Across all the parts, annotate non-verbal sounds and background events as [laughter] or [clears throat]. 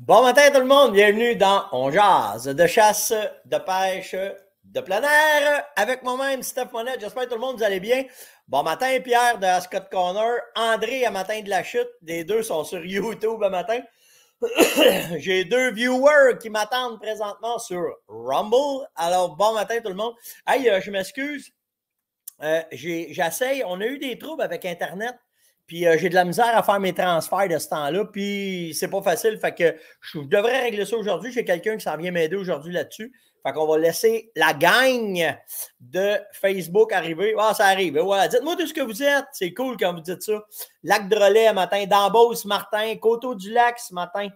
Bon matin tout le monde, bienvenue dans On jase de chasse, de pêche, de plein air avec moi-même Steph Monette. J'espère que tout le monde vous allez bien. Bon matin Pierre de Ascot Corner, André à matin de la chute, les deux sont sur YouTube à matin. [coughs] J'ai deux viewers qui m'attendent présentement sur Rumble. Alors bon matin tout le monde. Hey, euh, je m'excuse. Euh, j'essaye, on a eu des troubles avec Internet. Puis euh, j'ai de la misère à faire mes transferts de ce temps-là. Puis c'est pas facile. Fait que je devrais régler ça aujourd'hui. J'ai quelqu'un qui s'en vient m'aider aujourd'hui là-dessus. Fait qu'on va laisser la gang de Facebook arriver. Ah, ça arrive. Ben voilà. Dites-moi tout ce que vous êtes. C'est cool quand vous dites ça. Lac de Relais matin, Dambos Martin. Coteau du Lac ce matin.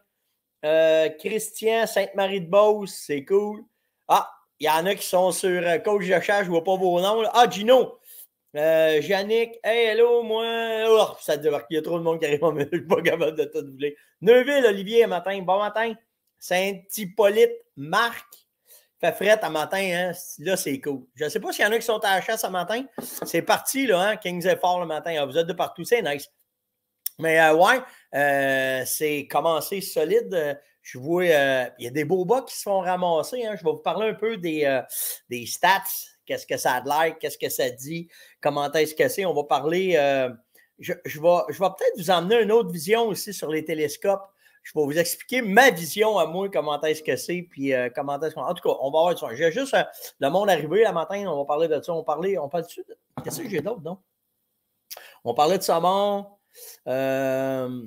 Euh, Christian, Sainte-Marie-de-Beauce, c'est cool. Ah, il y en a qui sont sur euh, Coach de Chat, je vois pas vos noms. Ah, Gino, euh, Yannick, hey, hello, moi. Oh, ça avoir il y a trop de monde qui arrive, mais je suis pas capable de tout doubler. Neuville, Olivier, matin. Bon matin. Saint-Hippolyte, Marc. Fait frette à matin, hein? Là, c'est cool. Je ne sais pas s'il y en a qui sont à la chasse à matin. C'est parti, là, hein? Kings est fort le matin. Ah, vous êtes de partout, c'est nice. Mais euh, ouais, euh, c'est commencé solide. Je vois, euh, il y a des beaux bas qui se font ramasser. Hein. Je vais vous parler un peu des, des stats qu'est-ce que ça a l'air, qu'est-ce que ça dit, comment est-ce que c'est. On va parler, euh, je, vais, je vais peut-être vous emmener une autre vision aussi sur les télescopes. Je vais vous expliquer ma vision à moi, comment est-ce que c'est, puis euh, comment est-ce qu'on. En tout cas, on va avoir J'ai juste euh, le monde arrivé la matin, on va parler de ça. On parlait, on parle Qu'est-ce que j'ai d'autre, non? On parlait de ça, Euh,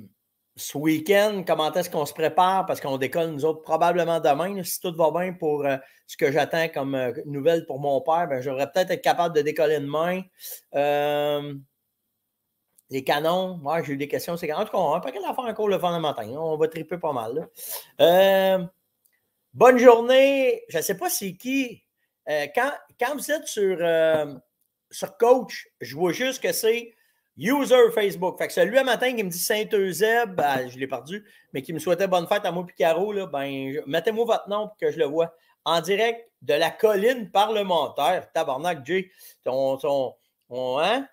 ce week-end, comment est-ce qu'on se prépare? Parce qu'on décolle, nous autres, probablement demain. si tout va bien pour euh, ce que j'attends comme euh, nouvelle pour mon père, ben, j'aurais peut-être être capable de décoller demain. Euh, les canons, moi j'ai eu des questions. C'est en tout cas, on a pas faire encore le vendredi de hein. On va triper pas mal. bonne journée. Je ne sais pas c'est qui. quand, quand vous êtes sur, sur coach, je vois juste que c'est User Facebook. Fait que celui à matin qui me dit saint euseb ben, je l'ai perdu, mais qui me souhaitait bonne fête à moi Picaro, là, ben, mettez-moi votre nom pour que je le vois. En direct de la colline parlementaire. Tabarnak, Jay. Ton, ton, ton hein?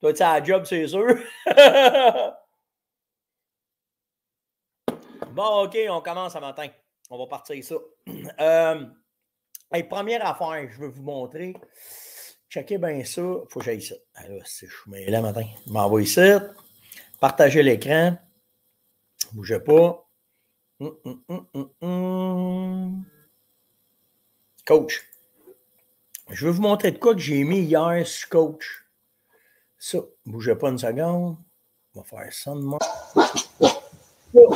Toi, tu as job, c'est sûr. [laughs] bon, OK, on commence à matin. On va partir ça. [clears throat] Euh, première affaire, je veux vous montrer checkez bien ça. Il faut que j'aille ça. Alors, ah, je suis là le matin. Je m'envoie ici. Partagez l'écran. Bougez pas. Hum, hum, hum, coach. Je veux vous montrer de quoi que j'ai mis hier sur coach. Ça, bougez pas une seconde. On va faire ça de moi. Je ne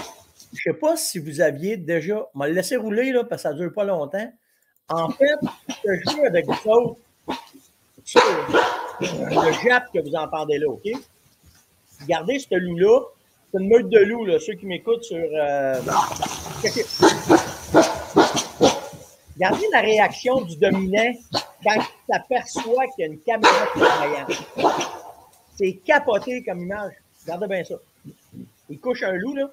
sais pas si vous aviez déjà. On m'a laissé rouler là, parce que ça ne dure pas longtemps. En fait, je avec ça le jap que vous entendez là, OK? Regardez ce loup-là. C'est une meute de loups, là, ceux qui m'écoutent sur. Euh... Regardez la réaction du dominant quand il s'aperçoit qu'il y a une caméra surveillance. C'est capoté comme image. Regardez bien ça. Il couche un loup, là.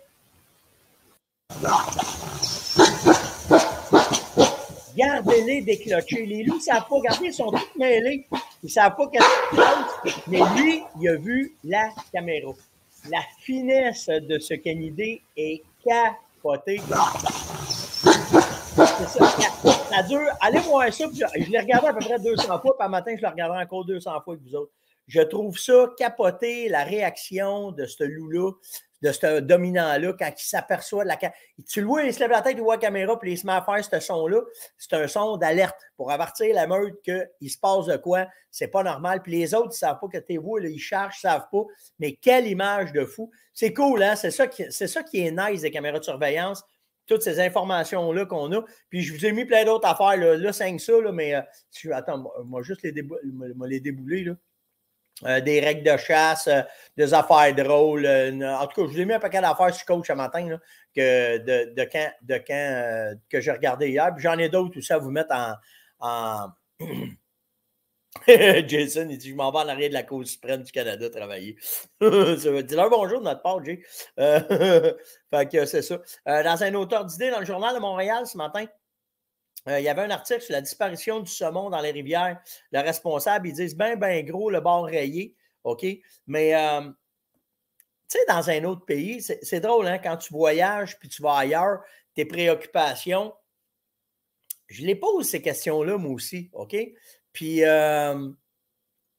Gardez-les déclocher. Les loups ne savent pas. Regardez, ils sont tous mêlés. Ils ne savent pas qu'est-ce qui se mais lui, il a vu la caméra. La finesse de ce canidé est capotée. C'est ça, ça dure. Allez voir ça. Je, l'ai regardé à peu près 200 fois. Par matin, je le regardé encore 200 fois avec vous autres. Je trouve ça capoté, la réaction de ce loup-là de ce dominant-là, quand il s'aperçoit de la caméra. Tu le vois, il se lève la tête, il voit la caméra, puis il se met à faire ce son-là. C'est un son d'alerte pour avertir la meute qu'il se passe de quoi. C'est pas normal. Puis les autres, ils ne savent pas que t'es vous, là, ils cherchent, ils ne savent pas. Mais quelle image de fou. C'est cool, hein? C'est ça, qui, ça qui est nice des caméras de surveillance toutes ces informations-là qu'on a. Puis je vous ai mis plein d'autres affaires. Là, 5 ça, mais attends, euh, je, attends, moi, juste les, les débouler. Là. Euh, des règles de chasse, euh, des affaires drôles. Euh, en tout cas, je vous ai mis un paquet d'affaires sur coach ce matin là, que de, quand, de quand que j'ai regardé hier. j'en ai d'autres aussi à vous mettre en, [clears throat] Jason, il dit Je m'en vais en arrière de la cause suprême du Canada travailler. [laughs] Dis-leur bonjour de notre part, Jay. [laughs] fait que c'est ça. dans un auteur d'idées dans le Journal de Montréal ce matin, euh, il y avait un article sur la disparition du saumon dans les rivières. Le responsable, ils disent ben, ben gros, le bord rayé. OK? Mais, euh, tu sais, dans un autre pays, c'est drôle, hein? Quand tu voyages puis tu vas ailleurs, tes préoccupations, je les pose ces questions-là, moi aussi. OK? Puis, euh,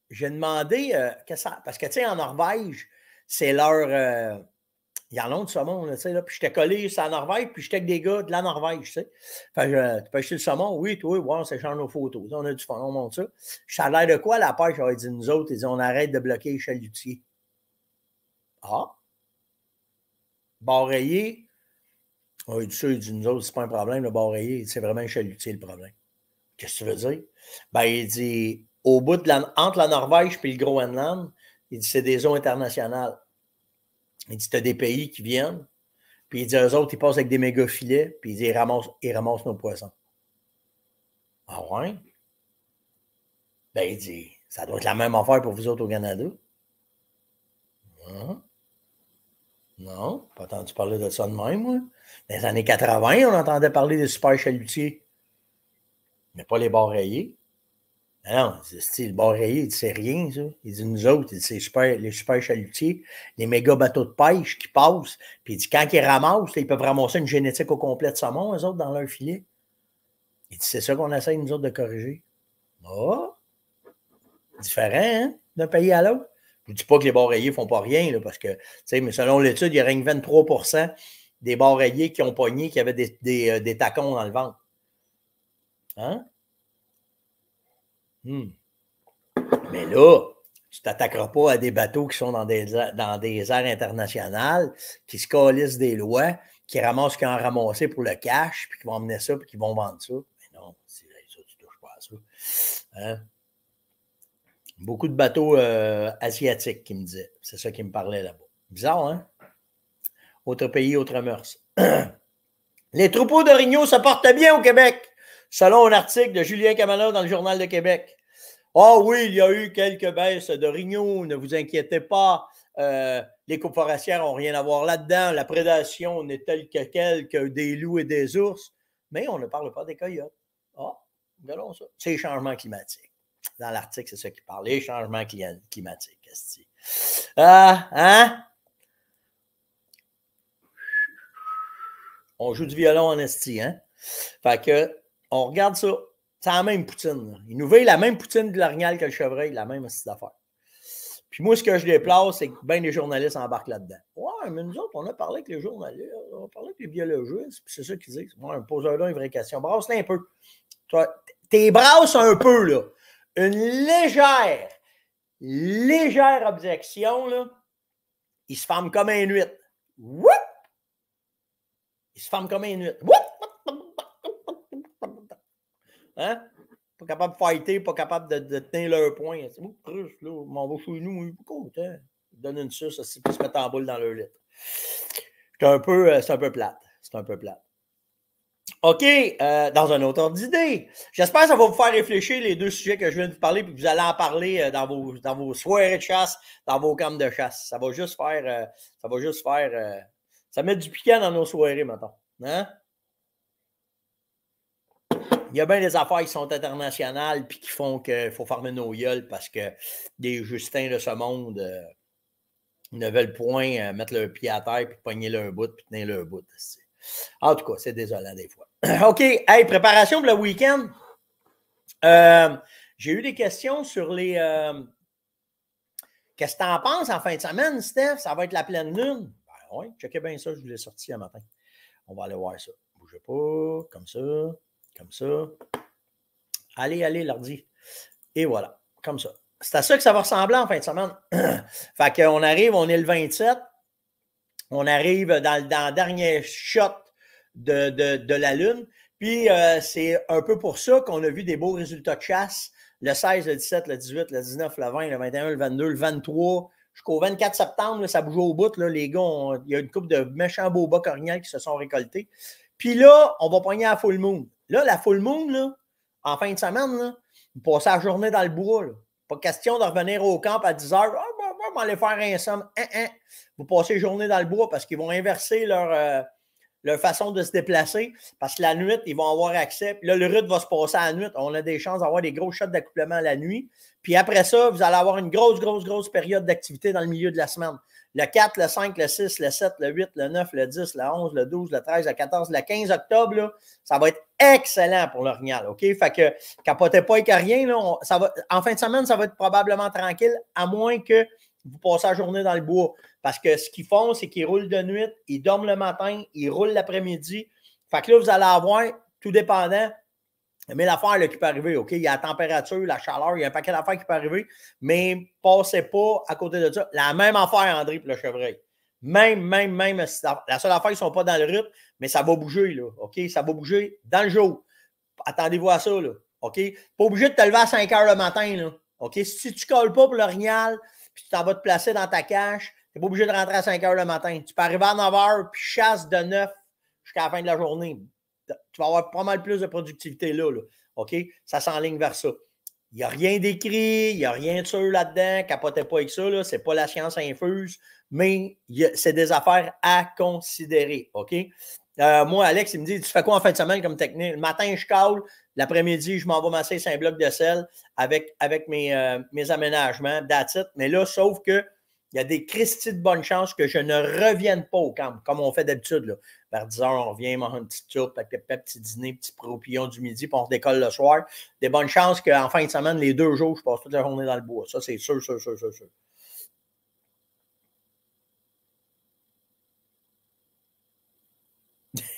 j'ai demandé, que parce que, tu sais, en Norvège, c'est leur il y a long de saumon, tu sais, là. Puis j'étais collé à Norvège, puis j'étais avec des gars de la Norvège, tu sais. Fait que, euh, tu peux acheter le saumon? Oui, toi, ouais, on s'échange nos photos. On a du fond, on monte ça. Ça a l'air de quoi, la pêche? a dit, nous autres, ils dit, on arrête de bloquer les chalutiers. Ah! Barrayé. On a dit ça, il dit, nous autres, c'est pas un problème, le barrayé. C'est vraiment un chalutier, le problème. Qu'est-ce que tu veux dire? Ben, il dit, au bout de entre la Norvège et le Groenland, il dit, c'est des eaux internationales. Il dit, tu as des pays qui viennent, puis il dit, eux autres, ils passent avec des méga filets, puis ils ramassent, ils ramassent nos poissons. Ah ouais? Ben, il dit, ça doit être la même affaire pour vous autres au Canada. Non. Non, pas entendu parler de ça de même, moi. Dans les années 80, on entendait parler des super chalutiers, mais pas les rayés. Non, c'est le barraillé, il ne sait rien, ça. Il dit nous autres, c'est super, les super chalutiers, les méga bateaux de pêche qui passent. Puis il dit quand ils ramassent, ils peuvent ramasser une génétique au complet de saumon, eux autres, dans leur filet. Il dit c'est ça qu'on essaie, nous autres, de corriger. Oh! Différent, hein, d'un pays à l'autre. Je ne dis pas que les rayés ne font pas rien, là, parce que, tu sais, mais selon l'étude, il y a rien que 23 des rayés qui ont pogné, qui avaient des, des, euh, des tacons dans le ventre. Hein? Hmm. Mais là, tu t'attaqueras pas à des bateaux qui sont dans des, dans des aires internationales, qui se coalissent des lois, qui ramassent ce qu'ils ont ramassé pour le cash, puis qui vont emmener ça, puis qui vont vendre ça. Mais non, ça, tu touches pas à ça. Hein? Beaucoup de bateaux euh, asiatiques qui me disaient. C'est ça qui me parlait là-bas. Bizarre, hein? Autre pays, autre mœurs. [clears throat] Les troupeaux d'orignaux se portent bien au Québec. Selon un article de Julien Camalot dans le Journal de Québec. Ah oh oui, il y a eu quelques baisses de rignons, ne vous inquiétez pas. Euh, les coupes forestières n'ont rien à voir là-dedans. La prédation n'est telle que telle que des loups et des ours. Mais on ne parle pas des coyotes. Ah, allons ça. C'est les changements climatiques. Dans l'article, c'est ça qui parle. Les changements climatiques. Ah, hein? On joue du violon en esti, hein? Fait que on regarde ça. C'est la même poutine. Il Ils nous veille la même poutine de l'arignal que le chevreuil, la même style d'affaires. Puis moi, ce que je déplace, c'est que bien des journalistes embarquent là-dedans. Ouais, mais nous autres, on a parlé avec les journalistes, on a parlé avec les biologistes, c'est ça qu'ils disent. Moi, ouais, poseur-là une vraie question. brasse le un peu. T'es brasses un peu, là. Une légère, légère objection, là. ils se ferment comme un huit. Whoop! Il se ferment comme un huit. Hein? Pas capable de fighter, pas capable de, tenir leur point. C'est beaucoup plus, là. On va nous, beaucoup, Donne une suce aussi, se mettre en boule dans leur litre. C'est un peu, euh, c'est un peu plate. C'est un peu plate. OK, euh, dans un autre ordre d'idée. J'espère que ça va vous faire réfléchir les deux sujets que je viens de vous parler, puis que vous allez en parler euh, dans, vos, dans vos soirées de chasse, dans vos camps de chasse. Ça va juste faire. ça va juste faire. ça met du piquant dans nos soirées, maintenant. Hein? il y a bien des affaires qui sont internationales puis qui font qu'il faut fermer nos gueules parce que des Justins de ce monde euh, ne veulent point euh, mettre leur pied à terre puis pogner leur bout puis tenir leur bout. En tout cas, c'est désolant des fois. [clears throat] OK. préparation pour le week-end. Euh, j'ai eu des questions sur les. Qu'est-ce que tu en penses en fin de semaine, Steph? Ça va être la pleine lune? Ben oui, checkez bien ça, je vous l'ai sorti un matin. On va aller voir ça. Bougez pas, comme ça. Comme ça. Allez, allez, l'ordi. Et voilà, comme ça. C'est à ça que ça va ressembler en fin de semaine. [clears throat] fait qu'on arrive, on est le 27. On arrive dans, le dernier shot de, la Lune. Puis euh, c'est un peu pour ça qu'on a vu des beaux résultats de chasse le 16, le 17, le 18, le 19, le 20, le 21, le 22, le 23. Jusqu'au 24 septembre, ça bouge au bout. les gars, il y a une coupe de méchants beaux bas qui se sont récoltés. Puis là, on va pogner à full moon. Là, la full moon, en fin de semaine, là, passez la journée dans le bois. Pas question de revenir au camp à 10 heures. Oh, bah, aller faire un somme. Hein, hein. Vous passez la journée dans le bois parce qu'ils vont inverser leur, euh, leur, façon de se déplacer. Parce que la nuit, ils vont avoir accès. là, le rut va se passer à la nuit. On a des chances d'avoir des gros shots d'accouplement la nuit. Puis après ça, vous allez avoir une grosse, grosse, grosse période d'activité dans le milieu de la semaine le 4, le 5, le 6, le 7, le 8, le 9, le 10, le 11, le 12, le 13, le 14, le 15 octobre, ça va être excellent pour l'Orignal, OK? Fait que capotez pas et rien, là, ça va, en fin de semaine, ça va être probablement tranquille, à moins que vous passez la journée dans le bois. Parce que ce qu'ils font, c'est qu'ils roulent de nuit, ils dorment le matin, ils roulent l'après-midi. Fait que là, vous allez avoir, tout dépendant, mais l'affaire là, qui peut arriver, OK? Il y a la température, la chaleur, il y a un paquet d'affaires qui peut arriver, mais passez pas à côté de ça. La même affaire, André, pour le chevreuil. Même, même, même. La seule affaire, ils ne sont pas dans le rythme, mais ça va bouger, là. OK? Ça va bouger dans le jour. Attendez-vous à ça, là. OK? Pas obligé de te lever à 5 heures le matin, là. OK? Si tu ne colles pas pour l'orignal, puis tu t'en vas te placer dans ta cache, tu n'es pas obligé de rentrer à 5 heures le matin. Tu peux arriver à 9 h puis chasse de 9 jusqu'à la fin de la journée tu vas avoir pas mal plus de productivité là. OK? Ça s'enligne vers ça. Il n'y a rien d'écrit, il n'y a rien de sûr là-dedans, capotez pas avec ça, ce n'est pas la science infuse, mais c'est des affaires à considérer. OK? Euh, moi, Alex, il me dit Tu fais quoi en fin de semaine comme technique Le matin, je cale. L'après-midi, je m'en vais masser un bloc de sel avec, avec mes, euh, mes aménagements, that's Mais là, sauf que il y a des Christie de bonne chance que je ne revienne pas au camp, comme on fait d'habitude. Vers 10 heures, on revient, on manger une petite tour, petit dîner, petit propillon du midi, puis on décolle le soir. Des bonnes chances qu'en fin de semaine, les deux jours, je passe toute la journée dans le bois. Ça, c'est sûr, sûr, sûr, sûr, sûr.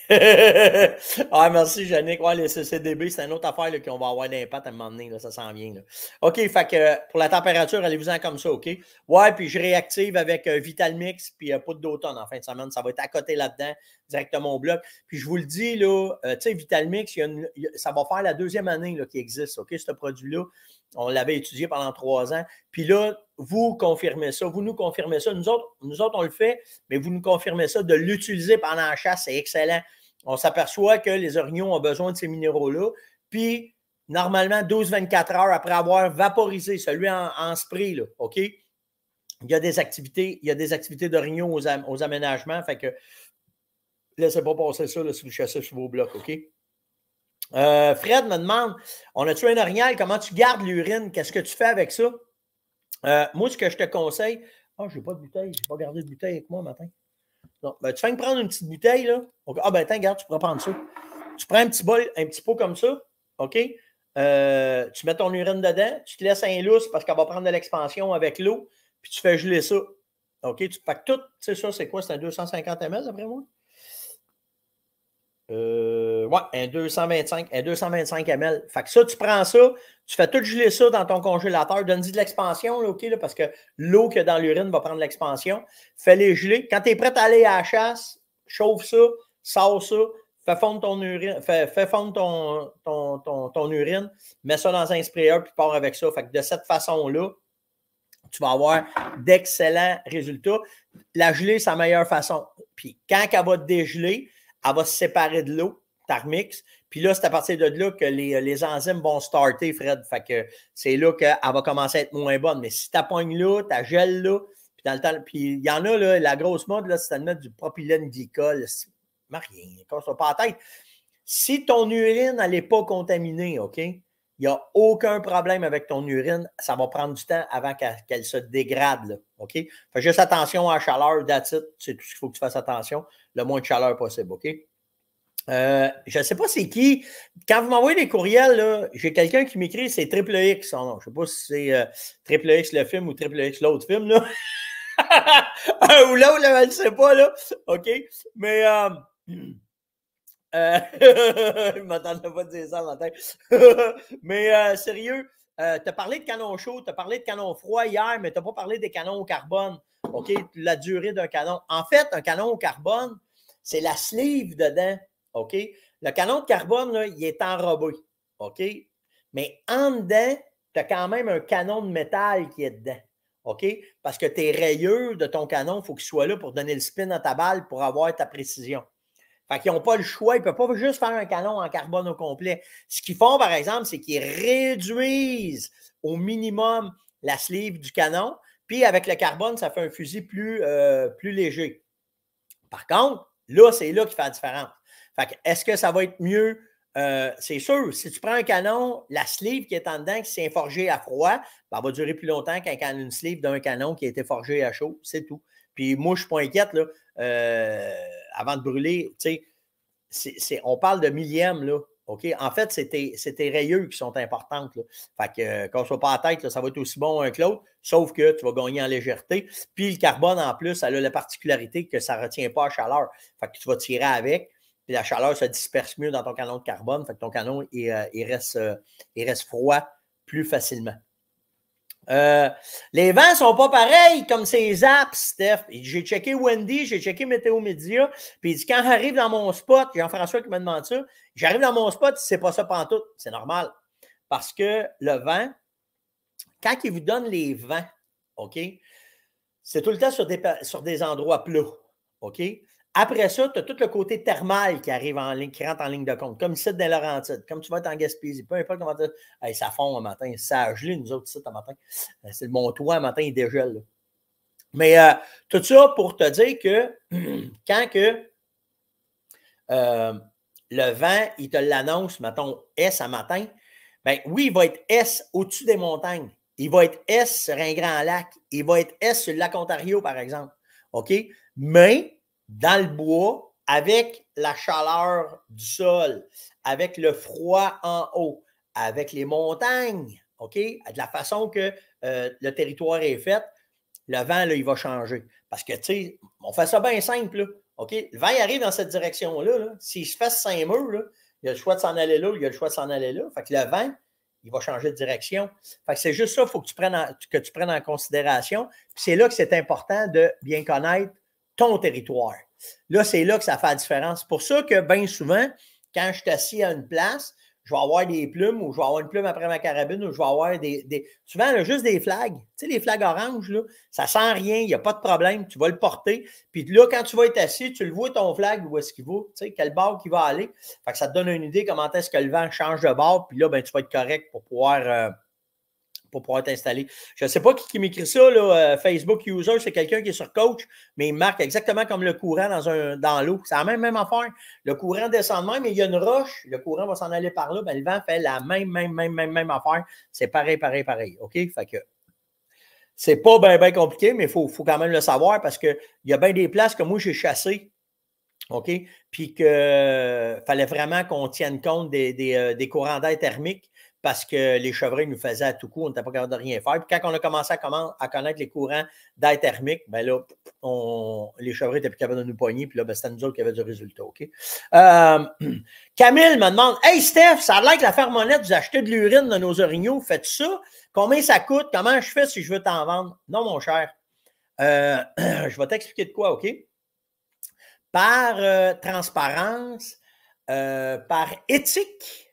[laughs] ah, merci, Yannick. Ouais, les CCDB, c'est une autre affaire qu'on va avoir d'impact à un moment donné. Là, ça s'en vient. OK, fait euh, pour la température, allez-vous-en comme ça, OK? Ouais, puis je réactive avec euh, Vitalmix puis euh, Poudre d'automne en fin de semaine. Ça va être à côté là-dedans directement au bloc. Puis je vous le dis, là, euh, tu sais, Vitalmix, ça va faire la deuxième année là, qui existe, OK, ce produit-là. On l'avait étudié pendant trois ans. Puis là, vous confirmez ça, vous nous confirmez ça. Nous autres, nous autres on le fait, mais vous nous confirmez ça. De l'utiliser pendant la chasse, c'est excellent. On s'aperçoit que les orignons ont besoin de ces minéraux-là. Puis, normalement, 12-24 heures après avoir vaporisé celui en, spray, OK? Il y a des activités, il y a des activités aux, aux aménagements. Fait que Laissez pas passer ça là, si vous chassez sur vos blocs, OK? Euh, Fred me demande On a tué un orignal Comment tu gardes l'urine Qu'est-ce que tu fais avec ça euh, Moi, ce que je te conseille. Ah, oh, je n'ai pas de bouteille. Je n'ai pas gardé de bouteille avec moi matin. Non, ben, tu fais me prendre une petite bouteille. là. Ah, ben, attends, regarde, tu pourras prendre ça. Tu prends un petit bol, un petit pot comme ça. OK euh, Tu mets ton urine dedans. Tu te laisses un lousse parce qu'elle va prendre de l'expansion avec l'eau. Puis tu fais geler ça. OK Tu packes tout. Tu sais, ça, c'est quoi C'est un 250 ml, d'après moi euh, ouais, un 225, 225 ml. Fait que ça, tu prends ça, tu fais tout geler ça dans ton congélateur, donne-y de l'expansion, parce que l'eau qu'il y a dans l'urine va prendre l'expansion. Fais-les geler. Quand tu es prêt à aller à la chasse, chauffe ça, sors ça, fais fondre ton urine, ton, urine, mets ça dans un sprayer, puis pars avec ça. Fait que de cette façon-là, tu vas avoir d'excellents résultats. La gelée, c'est la meilleure façon. Puis quand elle va dégeler, elle va se séparer de l'eau tu Puis là, c'est à partir de là que les, enzymes vont starter, Fred. Fait que c'est là qu'elle va commencer à être moins bonne. Mais si tu pognes là, tu gèles là, puis dans le temps, puis il y en a, là, la grosse mode, là, c'est de mettre du propylène glycol. C'est rien, ça pas la tête. Si ton urine, elle n'est pas contaminée, OK? Il n'y a aucun problème avec ton urine. Ça va prendre du temps avant qu'elle se dégrade. OK? Fais juste attention à la chaleur, that's C'est tout ce qu'il faut que tu fasses attention. Le moins de chaleur possible, OK? Euh, je ne sais pas c'est qui. Quand vous m'envoyez des courriels, j'ai quelqu'un qui m'écrit, c'est Triple X ah Je ne sais pas si c'est euh, Triple X le film ou Triple X l'autre film. Là. [laughs] ou l'autre, je ne sais pas. Là. OK? Mais. Euh, [clears throat] [laughs] m'attendais pas à dire ça tête. [laughs] mais sérieux, tu as parlé de canon chaud, tu as parlé de canon froid hier, mais tu n'as pas parlé des canons au carbone. OK? La durée d'un canon. En fait, un canon au carbone, c'est la sleeve dedans OK? Le canon de carbone, il est enrobé. OK? Mais en dedans, tu as quand même un canon de métal qui est dedans. OK? Parce que tes rayeux de ton canon, il faut qu'ils soit là pour donner le spin à ta balle pour avoir ta précision. Fait qu'ils n'ont pas le choix. Ils ne peuvent pas juste faire un canon en carbone au complet. Ce qu'ils font, par exemple, c'est qu'ils réduisent au minimum la sleeve du canon. Puis avec le carbone, ça fait un fusil plus, euh, plus léger. Par contre, là, c'est là qu'il fait la différence. Fait que, est-ce que ça va être mieux? Euh, c'est sûr, si tu prends un canon, la sleeve qui est en dedans, qui s'est forgée à froid, ben, elle va durer plus longtemps qu'un canon, une sleeve d'un canon qui a été forgé à chaud, c'est tout. Puis moi, je ne suis pas inquiète, là, euh, avant de brûler, tu sais, on parle de millième, là. OK? En fait, c'est tes, rayeux qui sont importantes. Là. Fait que euh, ne soit pas à tête, ça va être aussi bon un que l'autre, sauf que tu vas gagner en légèreté. Puis le carbone, en plus, elle a la particularité que ça ne retient pas la chaleur. Fait que tu vas tirer avec puis la chaleur se disperse mieux dans ton canon de carbone, fait que ton canon, euh, il, reste, euh, il reste froid plus facilement. Euh, les vents sont pas pareils comme ces apps, Steph. J'ai checké Wendy, j'ai checké Météo Média, puis il dit quand j'arrive dans mon spot, Jean-François qui me demande ça, j'arrive dans mon spot, c'est pas ça pantoute, c'est normal. Parce que le vent, quand il vous donne les vents, OK, c'est tout le temps sur des, sur des endroits plats, OK? Après ça, tu as tout le côté thermal qui arrive en ligne, qui rentre en ligne de compte, comme site dans Laurentides, comme tu vas être en Gaspésie, peu importe comment tu ça fond un matin, ça a gelé, nous autres sites un matin. Euh, c'est le toit un matin, il dégèle. Mais euh, tout ça pour te dire que [clears throat] quand que euh, le vent, il te l'annonce, mettons, S à matin, bien oui, il va être S au-dessus des montagnes. Il va être S sur un grand lac. Il va être S sur le lac Ontario, par exemple. OK? Mais dans le bois avec la chaleur du sol, avec le froid en haut, avec les montagnes, OK? De la façon que euh, le territoire est fait, le vent, là, il va changer. Parce que, tu sais, on fait ça bien simple, OK? Le vent, arrive dans cette direction-là. -là, S'il se fait saint murs, là, il a le choix de s'en aller là il a le choix de s'en aller là. Fait que le vent, il va changer de direction. Fait que c'est juste ça qu'il faut que tu, prennes que tu prennes en considération. c'est là que c'est important de bien connaître ton territoire. Là, c'est là que ça fait la différence. C'est pour ça que bien souvent, quand je suis assis à une place, je vais avoir des plumes ou je vais avoir une plume après ma carabine ou je vais avoir des. des... Souvent, juste des flags. Tu sais, les flags oranges, là, ça sent rien, il n'y a pas de problème, tu vas le porter. Puis là, quand tu vas être assis, tu le vois ton flag, où est-ce qu'il vaut, tu sais, quel bord qui va aller. Fait que ça te donne une idée comment est-ce que le vent change de bord, puis là, ben, tu vas être correct pour pouvoir. Euh, pour pouvoir t'installer. Je ne sais pas qui, m'écrit ça, là, euh, Facebook user, c'est quelqu'un qui est sur coach, mais il marque exactement comme le courant dans, dans l'eau. C'est la même, même affaire. Le courant descend de même, mais il y a une roche, le courant va s'en aller par là, Mais ben, le vent fait la même, même, même, même, même affaire. C'est pareil, pareil, pareil. OK? Fait que c'est pas bien, compliqué, mais il faut, quand même le savoir parce qu'il y a bien des places que moi j'ai chassées OK? Puis qu'il euh, fallait vraiment qu'on tienne compte des, des euh, courants d'air thermiques parce que les chevreuils nous faisaient à tout coup, on n'était pas capable de rien faire. Puis quand on a commencé à, connaître les courants d'air thermique, ben là, on, les chevreuils n'étaient plus capables de nous poigner. puis là, ben, c'était nous autres qui avait du résultat. OK? Euh, [clears throat] Camille me demande Hey Steph, ça a l'air que la fermonette, vous achetez de l'urine dans nos orignaux, faites ça. Combien ça coûte? Comment je fais si je veux t'en vendre? Non, mon cher. Euh, [clears throat] je vais t'expliquer de quoi, OK? Par euh, transparence, par éthique,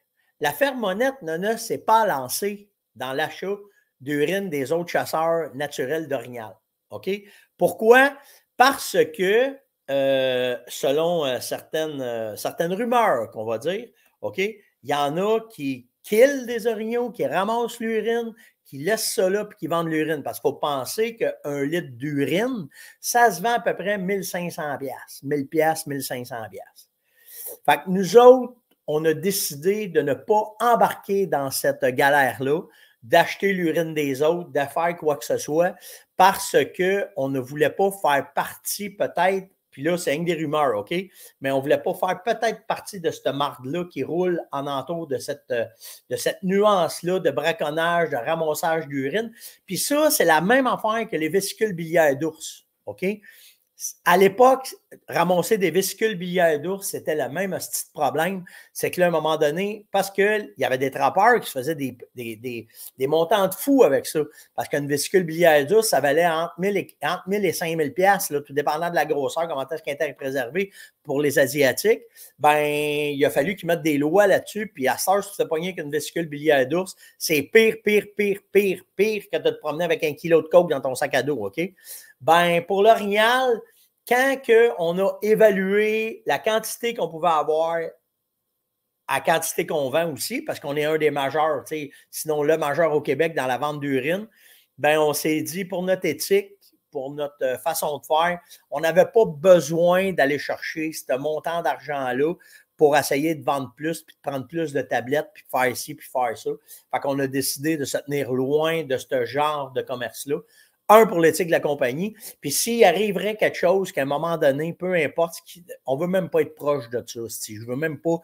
L'affaire Monette, ne, ne s'est pas lancée dans l'achat d'urine des autres chasseurs naturels d'Orignal. OK? Pourquoi? Parce que, euh, selon euh, certaines, euh, certaines rumeurs qu'on va dire, OK, il y en a qui killent des orignaux, qui ramassent l'urine, qui laissent ça là puis qui vendent l'urine. Parce qu'il faut penser qu'un litre d'urine, ça se vend à peu près 1500 pièces 1000 pièces 1500 pièces Fait que nous autres, on a décidé de ne pas embarquer dans cette galère-là, d'acheter l'urine des autres, de faire quoi que ce soit, parce qu'on ne voulait pas faire partie peut-être, puis là, c'est une des rumeurs, OK? Mais on ne voulait pas faire peut-être partie de cette marde-là qui roule en entour de cette, euh, de cette nuance-là de braconnage, de ramassage d'urine. Puis ça, c'est la même affaire que les vésicules biliaires d'ours, OK? À l'époque, ramasser des vésicules biliaires d'ours, c'était le même petit problème. C'est que là, à un moment donné, parce qu'il y avait des trappeurs qui se faisaient des, des, montants de fous avec ça. Parce qu'une vésicule biliaire d'ours, ça valait entre 1000 et, et 5000 000 tout dépendant de la grosseur, comment est-ce qu'elle était préservée pour les Asiatiques. Ben, il a fallu qu'ils mettent des lois là-dessus. Puis à ça, si tu te pognes qu'une vésicule biliaire d'ours, c'est pire, pire, pire, pire, pire que de te promener avec un kilo de coke dans ton sac à dos, OK? Ben, pour l'orignal, quand que on a évalué la quantité qu'on pouvait avoir à quantité qu'on vend aussi, parce qu'on est un des majeurs, sinon le majeur au Québec dans la vente d'urine, ben on s'est dit pour notre éthique, pour notre euh, façon de faire, on n'avait pas besoin d'aller chercher ce montant d'argent-là pour essayer de vendre plus, puis de prendre plus de tablettes, puis de faire ci, puis de faire ça. Fait qu'on a décidé de se tenir loin de ce genre de commerce-là, un pour l'éthique de la compagnie. Puis s'il arriverait quelque chose qu'à un moment donné, peu importe, on ne veut même pas être proche de ça. Je ne veux même pas,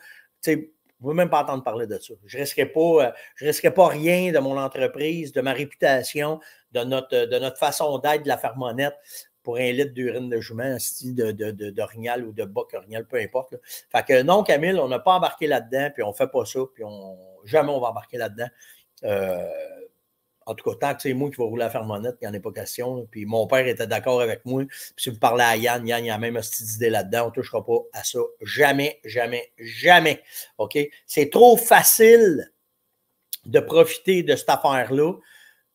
même pas entendre parler de ça. Je ne pas, euh, pas rien de mon entreprise, de ma réputation, de notre, de notre façon d'être, de la honnête pour un litre d'urine de jument, style de, de, de, ou de boc orignal, peu importe. Fait que non, Camille, on n'a pas embarqué là-dedans, puis on ne fait pas ça, puis on, jamais on va embarquer là-dedans. Euh, en tout cas, tant que c'est moi qui vais rouler ferme monette, il n'y en a pas question. Puis mon père était d'accord avec moi. Puis si vous parlez à Yann, Yann, il y a même un petit idée là-dedans. On ne touchera pas à ça. Jamais, jamais, jamais. OK? C'est trop facile de profiter de cette affaire-là,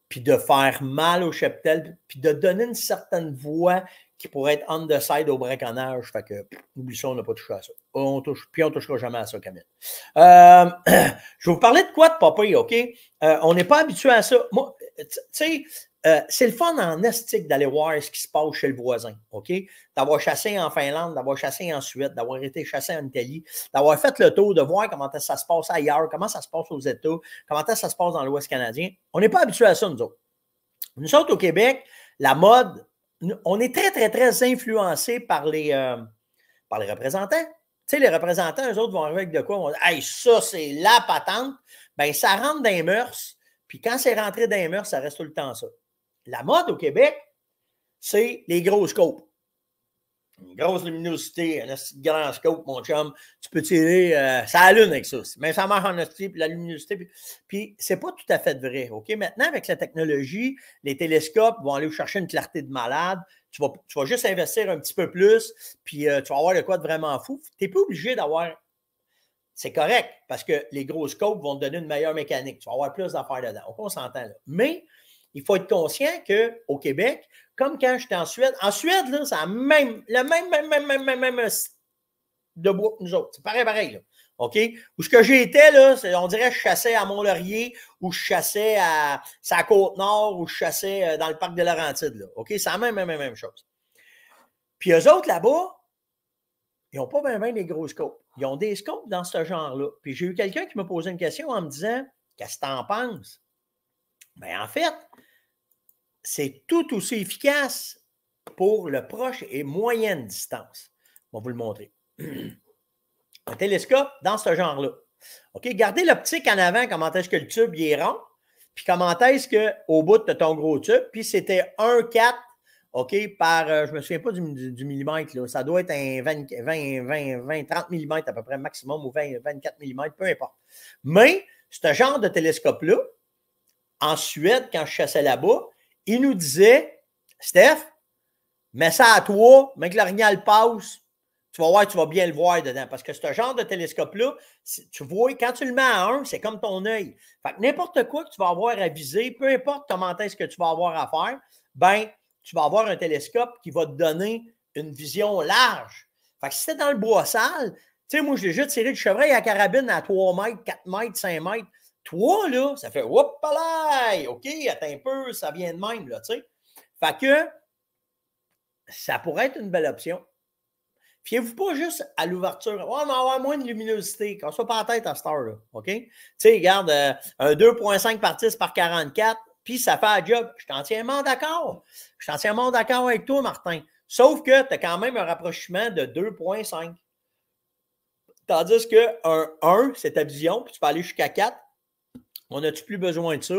puis de faire mal au cheptel, puis de donner une certaine voix qui pourrait être on the side au braconnage. Fait que, oublie ça, on n'a pas touché à ça. On touche, puis on ne touchera jamais à ça, Camille. Euh, [clears throat] je vais vous parler de quoi de papier, OK? Euh, on n'est pas habitué à ça. Moi, euh, tu sais, c'est le fun en estique d'aller voir ce qui se passe chez le voisin, OK? D'avoir chassé en Finlande, d'avoir chassé en Suède, d'avoir été chassé en Italie, d'avoir fait le tour, de voir comment ça se passe ailleurs, comment ça se passe aux États, comment ça se passe dans l'Ouest canadien. On n'est pas habitué à ça, nous autres. Nous autres, au Québec, la mode, on est très, très, très influencé par les, euh, par les représentants. Tu sais, les représentants, eux autres vont arriver avec de quoi? On hey, ça, c'est la patente. Bien, ça rentre dans les mœurs. Puis quand c'est rentré dans les mœurs, ça reste tout le temps ça. La mode au Québec, c'est les grosses coupes. Une grosse luminosité, un grand scope, mon chum. Tu peux tirer ça euh, allume avec ça. Mais ça marche en hostie, la luminosité. Puis, c'est pas tout à fait vrai. OK? Maintenant, avec la technologie, les télescopes vont aller chercher une clarté de malade. Tu vas, tu juste investir un petit peu plus, puis euh, tu vas avoir le quoi de vraiment fou. Tu n'es pas obligé d'avoir c'est correct parce que les gros scopes vont te donner une meilleure mécanique. Tu vas avoir plus d'affaires dedans. On s'entend là. Mais il faut être conscient qu'au Québec, comme quand j'étais en Suède, en Suède, là, c'est même, le même, même, de bois que nous autres. C'est pareil, pareil. Là. OK? Où ce que j'étais, là, on dirait que je chassais à Mont-Laurier ou je chassais à sa Côte-Nord ou je chassais euh, dans le parc de Laurentides. OK? C'est la même, même, même chose. Puis eux autres, là-bas, ils n'ont pas bien ben des gros scopes. Ils ont des scopes dans ce genre-là. Puis j'ai eu quelqu'un qui m'a posé une question en me disant Qu'est-ce que tu en penses? Bien, en fait, c'est tout aussi efficace pour le proche et moyenne distance. On vais vous le montrer. [clears throat] Un télescope dans ce genre-là. OK, gardez l'optique en avant, comment est-ce que le tube est rond, puis comment est-ce qu'au bout de ton gros tube, puis c'était 1,4 OK, par, euh, je ne me souviens pas du, millimètre, ça doit être un 20, 20, 30 millimètres à peu près maximum ou 24 millimètres, peu importe. Mais ce genre de télescope-là, Ensuite, quand je chassais là-bas, il nous disait Steph, mets ça à toi, mais que l'orignal passe, tu vas voir, tu vas bien le voir dedans. Parce que ce genre de télescope-là, tu vois, quand tu le mets à un, c'est comme ton œil. Fait que n'importe quoi que tu vas avoir à viser, peu importe comment est-ce que tu vas avoir à faire, ben, tu vas avoir un télescope qui va te donner une vision large. Fait que si c'était dans le bois sale, tu sais, moi, je l'ai juste tiré du chevreuil à carabine à 3 mètres, 4 mètres, 5 mètres. Toi, là, ça fait whoop là, OK, attends un peu, ça vient de même, là, tu sais. Fait que ça pourrait être une belle option. Fiez-vous pas juste à l'ouverture. Oh, on va avoir moins de luminosité. Qu'on soit pas en tête à cette heure-là. OK? Tu sais, regarde, euh, un 2,5 par 10 par 44, puis ça fait un job. Je suis entièrement d'accord. Je suis entièrement d'accord avec toi, Martin. Sauf que tu as quand même un rapprochement de 2,5. Tandis que un 1, c'est ta vision, puis tu peux aller jusqu'à 4. On a tu plus besoin de ça?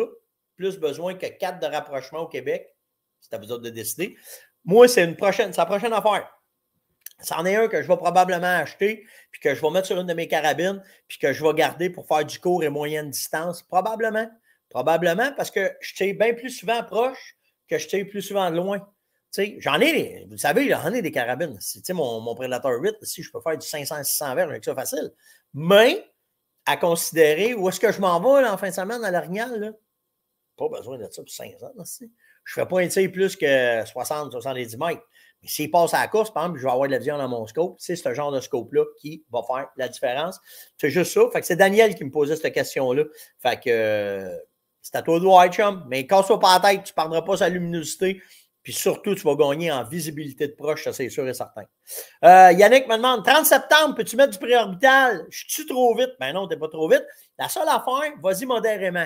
Plus besoin que quatre de rapprochement au Québec? C'est à vous autres de décider. Moi, c'est une prochaine, prochaine affaire. C'en est un que je vais probablement acheter, puis que je vais mettre sur une de mes carabines, puis que je vais garder pour faire du court et moyenne distance, probablement. Probablement, parce que je tiens bien plus souvent proche que je tiens plus souvent loin. J'en ai, vous savez, j'en ai des carabines. Mon, mon prédateur 8, si je peux faire du 500-600 verres avec ça facile. Mais à considérer où est-ce que je m'en vais en fin de semaine à l'Orignal? Pas besoin de ça pour ans ans. Je ne fais pas un tir plus que 60, 70 mètres. Mais s'il passe à la course, par exemple, je vais avoir de la vision dans mon scope. C'est ce genre de scope-là qui va faire la différence. C'est juste ça. Fait c'est Daniel qui me posait cette question-là. Fait que euh, c'est à toi de voir, chum. Mais casse-toi pas la tête, tu ne perdras pas sa luminosité. Puis surtout, tu vas gagner en visibilité de proche, ça c'est sûr et certain. Euh, Yannick me demande 30 septembre, peux-tu mettre du préorbital Je suis trop vite Ben non, t'es pas trop vite. La seule affaire, vas-y modérément.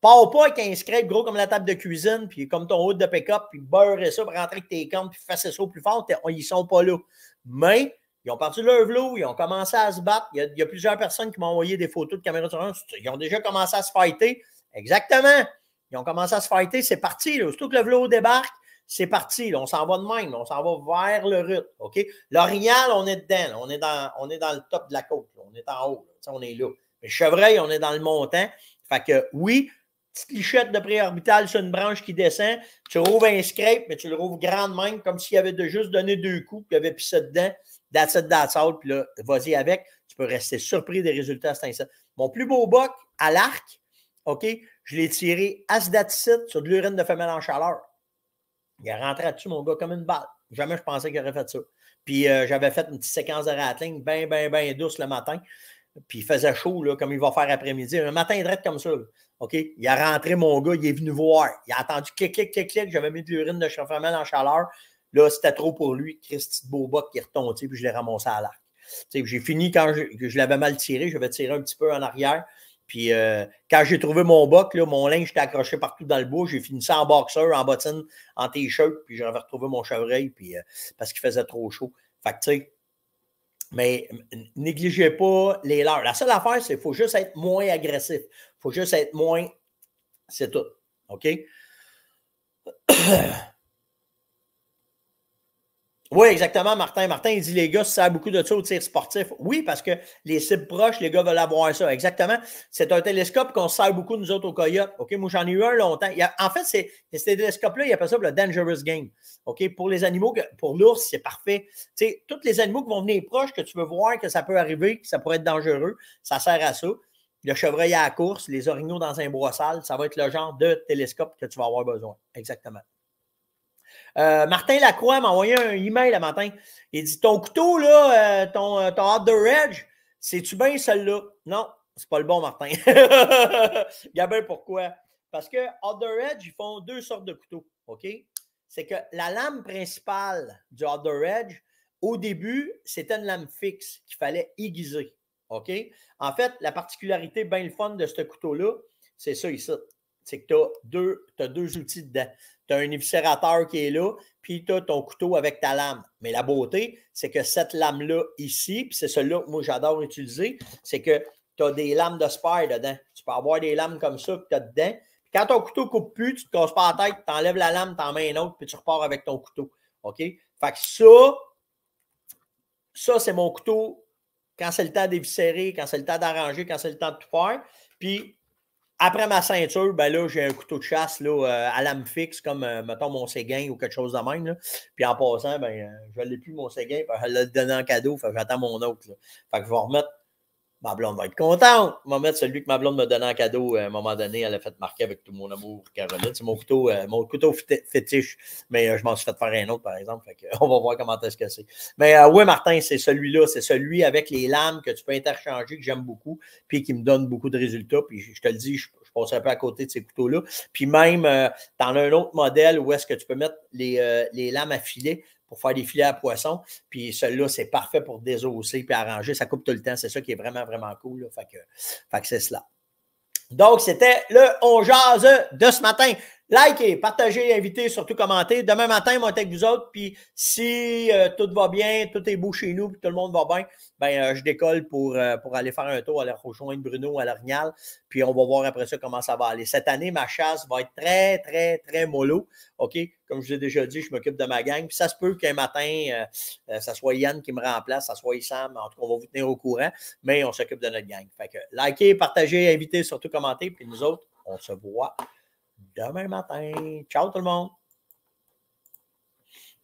Pars pas avec un script gros comme la table de cuisine, puis comme ton haut de pick-up, puis beurre et ça, pour rentrer avec tes camps, puis faire ça au plus fort. Ils sont pas là. Mais ils ont parti leur vlog, ils ont commencé à se battre. Il y a, plusieurs personnes qui m'ont envoyé des photos de caméra sur surveillance. Ils ont déjà commencé à se fighter. Exactement. Ils ont commencé à se fighter. C'est parti. Là. Surtout que le vlog débarque, c'est parti, on s'en va de même, on s'en va vers le RUT. OK? L'Oriental, on est dedans, on, est dans, on est dans le top de la côte, on est en haut, on est là. Mais Chevreuil, on est dans le montant. Fait que oui, petite lichette de préorbital sur une branche qui descend, tu rouvres un scrape, mais tu le rouvres grand même, comme s'il y avait de juste donné deux coups, puis il avait ça dedans, that's it, that's all, puis là, vas-y avec. Tu peux rester surpris des résultats à cet Mon plus beau boc à l'arc, OK, je l'ai tiré à sur de l'urine de femelle en chaleur. Il est rentré dessus, mon gars, comme une balle. Jamais je pensais qu'il aurait fait ça. Puis euh, j'avais fait une petite séquence de rattling, bien, bien, bien douce le matin. Puis il faisait chaud, là, comme il va faire après-midi. Un matin, il comme ça. OK? Il a rentré, mon gars, il est venu voir. Il a attendu clic, clic, clic, clic. J'avais mis de l'urine de chauffement en chaleur. Là, c'était trop pour lui. Christy de qui est retombé, puis je l'ai ramassé à l'arc. J'ai fini quand je, l'avais mal tiré. J'avais tiré un petit peu en arrière. Puis euh, quand j'ai trouvé mon boc, mon linge j'étais accroché partout dans le bois. J'ai fini ça en boxeur, en bottine, en t-shirt, puis j'avais retrouvé mon chevreuil puis, euh, parce qu'il faisait trop chaud. Fait que, tu sais, mais négligez pas les leurs. La seule affaire, c'est qu'il faut juste être moins agressif. Il faut juste être moins. C'est tout. OK? [clears throat] Oui, exactement, Martin. Martin, il dit les gars, ça sert beaucoup de ça au tir sportif. Oui, parce que les cibles proches, les gars veulent avoir ça. Exactement. C'est un télescope qu'on sert beaucoup, nous autres, au Coyote. OK, moi, j'en ai eu un longtemps. en fait, c'est, ces télescope là il pas ça le dangerous game. OK, pour les animaux, pour l'ours, c'est parfait. Tu tous les animaux qui vont venir proches, que tu veux voir, que ça peut arriver, que ça pourrait être dangereux, ça sert à ça. Le chevreuil à la course, les orignaux dans un bois sale, ça va être le genre de télescope que tu vas avoir besoin. Exactement. Euh, Martin Lacroix m'a envoyé un email le matin. Il dit Ton couteau, là, euh, ton, euh, ton edge, c'est-tu bien celle-là? Non, c'est pas le bon, Martin. [laughs] Gabin, pourquoi? Parce que The Edge, ils font deux sortes de couteaux. OK? C'est que la lame principale du The Edge, au début, c'était une lame fixe qu'il fallait aiguiser. OK? En fait, la particularité bien le fun de ce couteau-là, c'est ça ici. C'est que tu as deux, outils dedans. Tu as un éviscérateur qui est là, puis tu as ton couteau avec ta lame. Mais la beauté, c'est que cette lame-là ici, puis c'est celle-là que moi j'adore utiliser, c'est que tu as des lames de spire dedans. Tu peux avoir des lames comme ça que tu as dedans. quand ton couteau coupe plus, tu ne te casses pas la tête, tu enlèves la lame, tu en mets une autre, puis tu repars avec ton couteau. OK? Fait que ça, ça, c'est mon couteau quand c'est le temps d'éviscérer, quand c'est le temps d'arranger, quand c'est le temps de tout faire. Puis après ma ceinture, ben là, j'ai un couteau de chasse là, euh, à lame fixe, comme, euh, mettons, mon Séguin ou quelque chose de même. Là. Puis en passant, ben, euh, je l'ai plus, mon Séguin, je l'ai donné en cadeau, fait j'attends mon autre. Là. Fait que je vais remettre ma blonde va être contente. Je vais mettre celui que ma blonde m'a donné en cadeau euh, à un moment donné. Elle l'a fait marquer avec tout mon amour, Caroline. C'est mon couteau, euh, mon couteau fétiche, mais euh, je m'en suis fait faire un autre, par exemple. [laughs] on va voir comment est-ce que c'est. Mais euh, oui, Martin, c'est celui-là. C'est celui avec les lames que tu peux interchanger, que j'aime beaucoup, puis qui me donne beaucoup de résultats. Puis je, te le dis, je, je, passe un peu à côté de ces couteaux-là. Puis même, tu en as un autre modèle où est-ce que tu peux mettre les, les lames à filet pour faire des filets à poisson. Puis celui-là, c'est parfait pour désosser puis arranger. Ça coupe tout le temps. C'est ça qui est vraiment, vraiment cool. Là. Fait que, fait que c'est cela. Donc, c'était le On Jase de ce matin. Likez, partagez, invitez, surtout commentez. Demain matin, on être avec vous autres. Puis si euh, tout va bien, tout est beau chez nous, puis tout le monde va bien, ben euh, je décolle pour, euh, pour aller faire un tour, aller rejoindre Bruno à l'Orignal. Puis on va voir après ça comment ça va aller. Cette année, ma chasse va être très, très, très mollo. OK? Comme je vous ai déjà dit, je m'occupe de ma gang. Puis ça se peut qu'un matin, ça soit Yann qui me remplace, ça soit Issam. En tout cas, on va vous tenir au courant, mais on s'occupe de notre gang. Fait que likez, partagez, invitez, surtout commentez. Puis nous autres, on se voit demain matin. Ciao tout le monde!